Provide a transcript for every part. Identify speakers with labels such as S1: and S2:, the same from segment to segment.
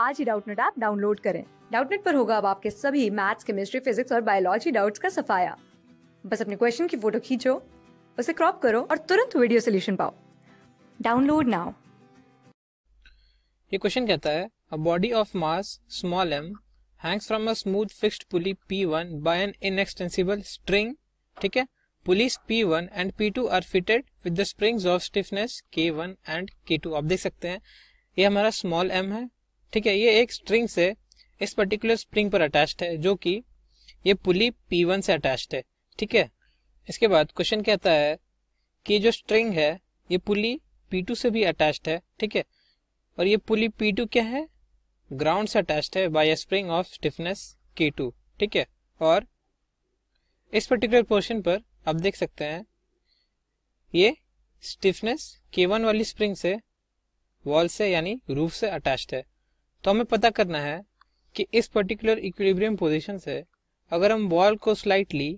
S1: आज ही Doubtnut app download करें डाउटनेट पर होगा अब आपके सभी मैथ्स केमिस्ट्री फिजिक्स और बायोलॉजी डाउट्स का सफाया बस अपने क्वेश्चन की फोटो खींचो उसे क्रॉप करो और तुरंत वीडियो सोल्यूशन पाओ डाउनलोड नाउ ये क्वेश्चन कहता है a body of mass small m hangs from a smooth fixed pulley P1 by an inextensible string ठीक है pulleys P1 and P2 are fitted with the springs of stiffness K1 and K2 आप देख सकते हैं ये हमारा small m है ठीक है ये एक स्ट्रिंग से इस पर्टिकुलर स्प्रिंग पर अटैच्ड है जो कि ये पुली P1 से अटैच्ड है ठीक है इसके बाद क्वेश्चन कहता है कि जो स्ट्रिंग है ये पुली P2 से भी अटैच्ड है ठीक है और ये पुली P2 क्या है ग्राउंड से अटैच्ड है bye spring of stiffness K2 ठीक है और इस पर्टिकुलर पोर्शन पर आप देख सकते हैं ये स्टिफनेस K1 वाली स्प्रिंग से वॉल से यानी रूफ से अटैच्ड है तो हमें पता करना है कि इस पर्टिकुलर इक्विलिब्रियम पोजीशन से अगर हम बॉल को स्लाइटली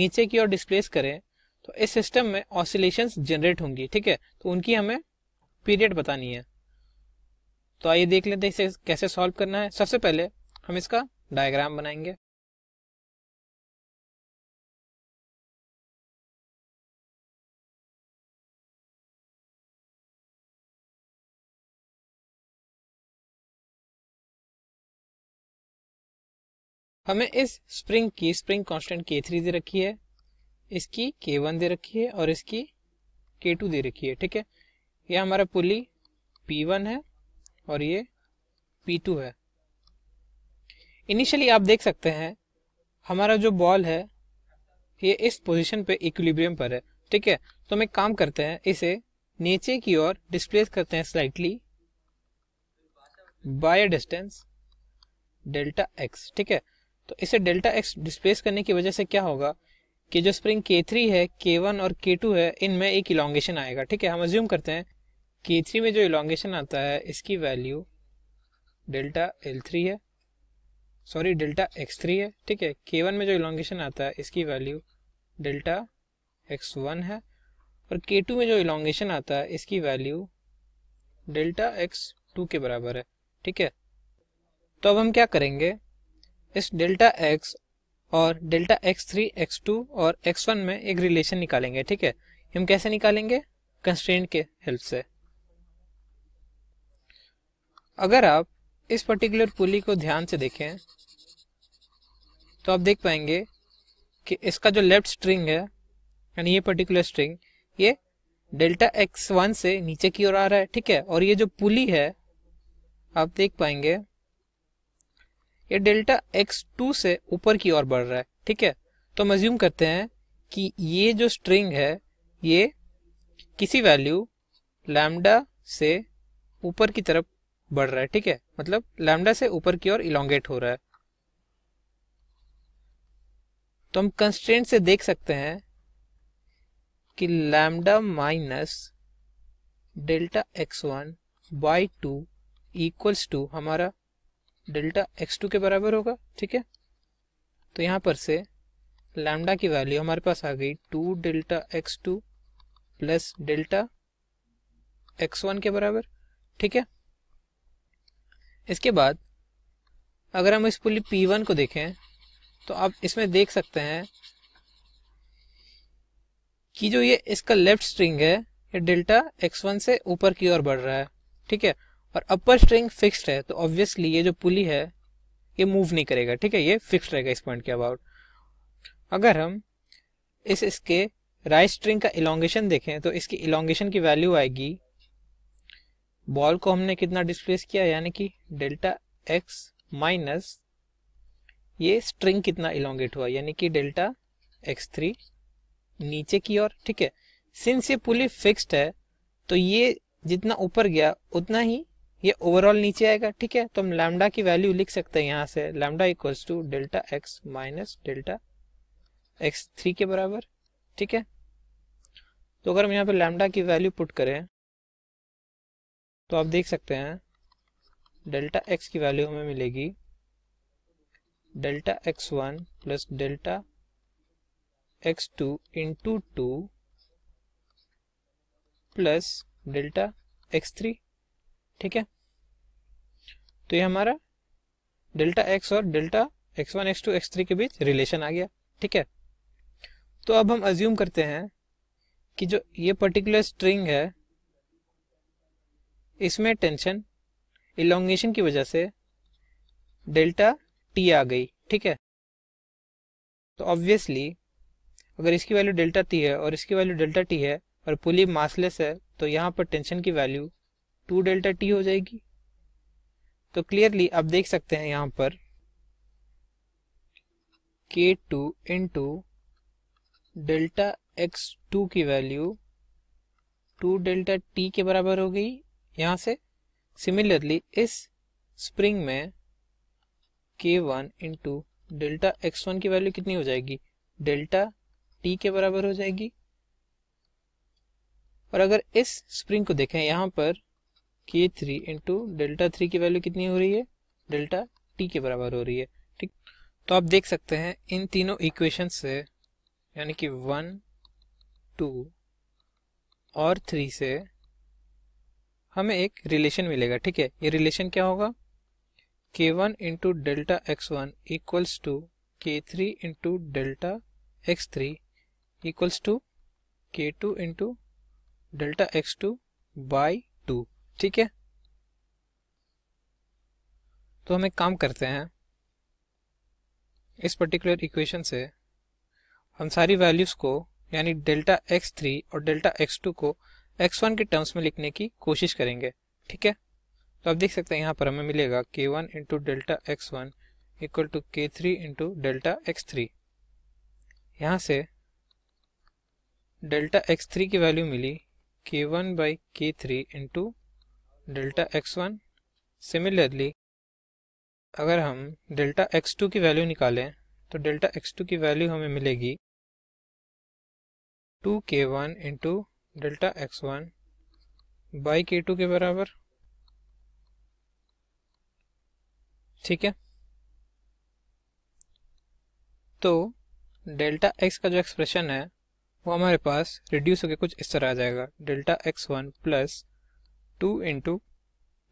S1: नीचे की ओर डिस्प्लेस करें तो इस सिस्टम में ऑसिलेशन जनरेट होंगी ठीक है तो उनकी हमें पीरियड बतानी है तो आइए देख लेते हैं इसे कैसे सॉल्व करना है सबसे पहले हम इसका डायग्राम बनाएंगे हमें इस स्प्रिंग की स्प्रिंग कांस्टेंट के थ्री दे रखी है इसकी के वन दे रखी है और इसकी के टू दे रखी है ठीक है ये हमारा पुली पी वन है और ये पी टू है इनिशियली आप देख सकते हैं हमारा जो बॉल है ये इस पोजीशन पे इक्विलिब्रियम पर है ठीक है तो हम एक काम करते हैं इसे नीचे की ओर डिस्प्लेस करते हैं slightly by distance delta x ठीक है तो इसे डेल्टा एक्स डिस्प्लेस करने की वजह से क्या होगा कि जो स्प्रिंग के थ्री है के वन और के टू है इनमें एक इलांगेशन आएगा ठीक है हम अज्यूम करते हैं के थ्री में जो इलांगेशन आता है इसकी वैल्यू डेल्टा एल थ्री है सॉरी डेल्टा एक्स थ्री है ठीक है के वन में जो इलांगेशन आता है इसकी वैल्यू डेल्टा एक्स वन है और के टू में जो इलांगेशन आता है इसकी वैल्यू डेल्टा एक्स टू के बराबर है ठीक है तो अब हम क्या करेंगे इस डेल्टा एक्स और delta x three x two और एक्स वन में एक रिलेशन निकालेंगे ठीक है हम कैसे निकालेंगे कंस्ट्रेंट के हेल्प से अगर आप इस पर्टिकुलर पुली को ध्यान से देखें तो आप देख पाएंगे कि इसका जो लेफ्ट स्ट्रिंग है यानी ये पर्टिकुलर स्ट्रिंग ये डेल्टा एक्स वन से नीचे की ओर आ रहा है ठीक है और ये जो पुली है आप देख पाएंगे ये डेल्टा एक्स टू से ऊपर की ओर बढ़ रहा है ठीक है तो हम एज्यूम करते हैं कि ये जो स्ट्रिंग है ये किसी वैल्यू लैमडा से ऊपर की तरफ बढ़ रहा है ठीक है मतलब लैमडा से ऊपर की ओर इलांगेट हो रहा है तो हम कंस्टेंट से देख सकते हैं कि lambda minus delta x one by two equals to हमारा डेल्टा एक्स टू के बराबर होगा ठीक है तो यहाँ पर से लैमडा की वैल्यू हमारे पास आ गई two delta x two plus delta x one के बराबर ठीक है इसके बाद अगर हम इस पुली पी वन को देखें तो आप इसमें देख सकते हैं कि जो ये इसका लेफ्ट स्ट्रिंग है ये डेल्टा एक्स वन से ऊपर की ओर बढ़ रहा है ठीक है और अपर स्ट्रिंग फिक्स्ड है तो ऑब्वियसली ये जो पुली है ये मूव नहीं करेगा ठीक है ये फिक्स रहेगा इस पॉइंट के अबाउट अगर हम इस इसके राइट स्ट्रिंग का इलांगेशन देखें तो इसकी इलोंगेशन की वैल्यू आएगी बॉल को हमने कितना डिस्प्लेस किया यानी कि डेल्टा एक्स माइनस ये स्ट्रिंग कितना इलोंगेट हुआ यानी कि डेल्टा एक्स थ्री नीचे की ओर ठीक है सिंस ये पुली फिक्स्ड है तो ये जितना ऊपर गया उतना ही ये ओवरऑल नीचे आएगा ठीक है तो हम लैमडा की वैल्यू लिख सकते हैं यहाँ से lambda equals to delta x minus delta x three के बराबर ठीक है तो अगर हम यहाँ पे लैमडा की वैल्यू पुट करें तो आप देख सकते हैं डेल्टा एक्स की वैल्यू हमें मिलेगी delta x one plus delta x two into two plus delta x three ठीक है तो ये हमारा डेल्टा एक्स और delta x one x two x three के बीच रिलेशन आ गया ठीक है तो अब हम अज्यूम करते हैं कि जो ये पर्टिकुलर स्ट्रिंग है इसमें टेंशन इलोंगेशन की वजह से डेल्टा टी आ गई ठीक है तो ऑब्वियसली अगर इसकी वैल्यू डेल्टा टी है और इसकी वैल्यू डेल्टा टी है और पुली मासलेस है तो यहाँ पर टेंशन की वैल्यू टू डेल्टा टी हो जाएगी तो क्लियरली आप देख सकते हैं यहां पर k two into delta x two की वैल्यू टू डेल्टा टी के बराबर हो गई यहां से सिमिलरली इस स्प्रिंग में k one into delta x one की वैल्यू कितनी हो जाएगी डेल्टा टी के बराबर हो जाएगी और अगर इस स्प्रिंग को देखें यहां पर k three into delta three की वैल्यू कितनी हो रही है डेल्टा टी के बराबर हो रही है ठीक तो आप देख सकते हैं इन तीनों इक्वेशन से यानी कि वन टू और थ्री से हमें एक रिलेशन मिलेगा ठीक है ये रिलेशन क्या होगा k one into delta x one equals to k three into delta x three equals to k two into delta x two by two ठीक है तो हम एक काम करते हैं इस पर्टिकुलर इक्वेशन से हम सारी वैल्यूज़ को यानी डेल्टा एक्स थ्री और डेल्टा एक्स टू को एक्स वन के टर्म्स में लिखने की कोशिश करेंगे ठीक है तो आप देख सकते हैं यहाँ पर हमें मिलेगा k one into delta x one equal to k three into delta x three यहाँ से डेल्टा एक्स थ्री की वैल्यू मिली k one by k three into delta x one similarly अगर हम डेल्टा एक्स टू की value निकालें तो delta x two की वैल्यू हमें मिलेगी two k one into delta x one by k two के बराबर ठीक है तो डेल्टा एक्स का जो एक्सप्रेशन है वो हमारे पास रिड्यूस होकर कुछ इस तरह आ जाएगा delta x one plus two into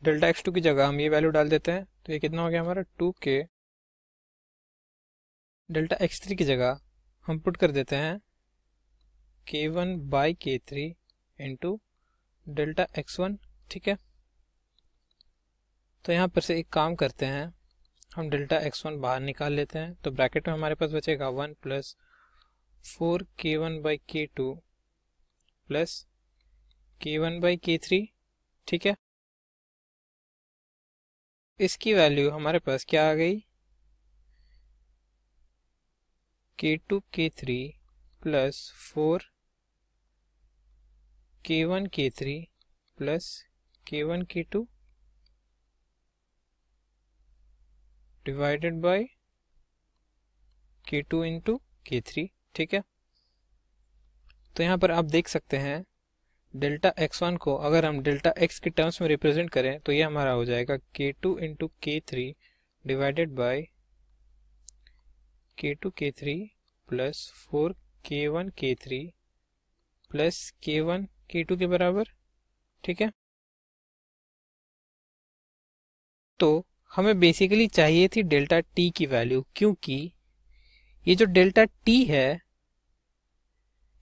S1: delta x two की जगह हम ये वैल्यू डाल देते हैं तो ये कितना हो गया हमारा टू के डेल्टा एक्स थ्री की जगह हम पुट कर देते हैं k one by k three into delta x one ठीक है तो यहाँ पर से एक काम करते हैं हम डेल्टा एक्स वन बाहर निकाल लेते हैं तो ब्रैकेट में हमारे पास बचेगा one plus four k one by k two plus k one by k three ठीक है इसकी वैल्यू हमारे पास क्या आ गई k two k three plus four k one k three plus k one k two divided by k two into k three ठीक है तो यहां पर आप देख सकते हैं डेल्टा एक्स वन को अगर हम डेल्टा एक्स के टर्म्स में रिप्रेजेंट करें तो ये हमारा हो जाएगा k two into k three divided by k two k three plus four k one k three plus k one k two के बराबर ठीक है तो हमें बेसिकली चाहिए थी डेल्टा टी की वैल्यू क्योंकि ये जो डेल्टा टी है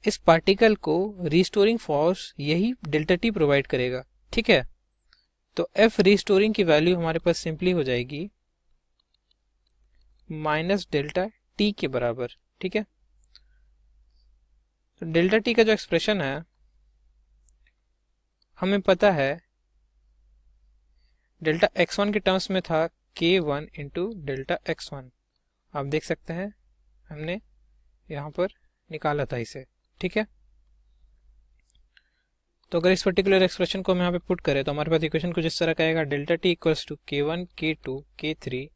S1: इस पार्टिकल को रिस्टोरिंग फोर्स यही डेल्टा टी प्रोवाइड करेगा ठीक है तो एफ रिस्टोरिंग की वैल्यू हमारे पास सिंपली हो जाएगी माइनस डेल्टा टी के बराबर ठीक है तो डेल्टा टी का जो एक्सप्रेशन है हमें पता है डेल्टा एक्स वन के टर्म्स में था k one into delta x one आप देख सकते हैं हमने यहां पर निकाला था इसे ठीक है तो अगर इस पर्टिकुलर एक्सप्रेशन को हम यहाँ पे पुट करें तो हमारे पास इक्वेशन कुछ इस तरह का आएगा delta t equals to k one k two k three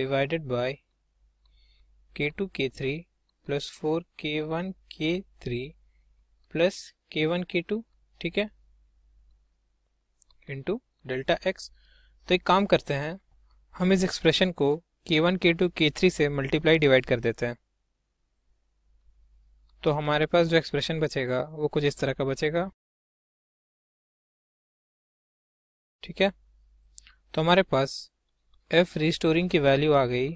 S1: divided by k two k three plus four k one k three plus k one k two ठीक है इंटू डेल्टा एक्स तो एक काम करते हैं हम इस एक्सप्रेशन को के one k two k three से मल्टीप्लाई डिवाइड कर देते हैं तो हमारे पास जो एक्सप्रेशन बचेगा वो कुछ इस तरह का बचेगा ठीक है तो हमारे पास एफ रिस्टोरिंग की वैल्यू आ गई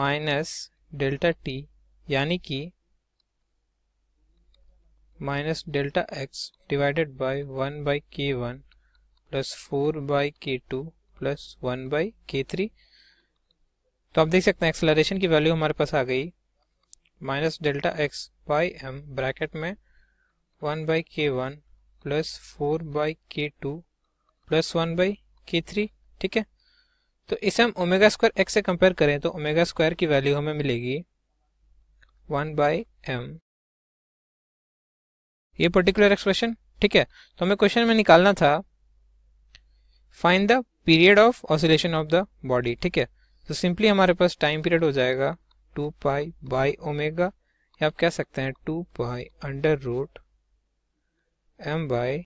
S1: माइनस डेल्टा टी यानी कि minus delta x divided by one by k one plus four by k two plus one by k three तो आप देख सकते हैं एक्सेलरेशन की वैल्यू हमारे पास आ गई minus delta x by m bracket में one by k one plus four by k two plus one by k three ठीक है तो इसे हम ओमेगा स्क्वायर एक्स से कंपेयर करें तो ओमेगा स्क्वायर की वैल्यू हमें मिलेगी वन बाई एम ये पर्टिकुलर एक्सप्रेशन ठीक है तो हमें क्वेश्चन में निकालना था find the period of oscillation of the body ठीक है तो सिंपली हमारे पास टाइम पीरियड हो जाएगा टू पाई बाई ओमेगा या आप कह सकते हैं two pi under root m by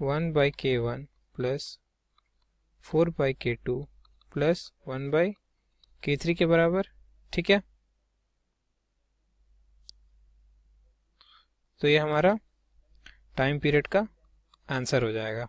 S1: one by k one plus four by k two plus one by k three के बराबर ठीक है तो ये हमारा टाइम पीरियड का आंसर हो जाएगा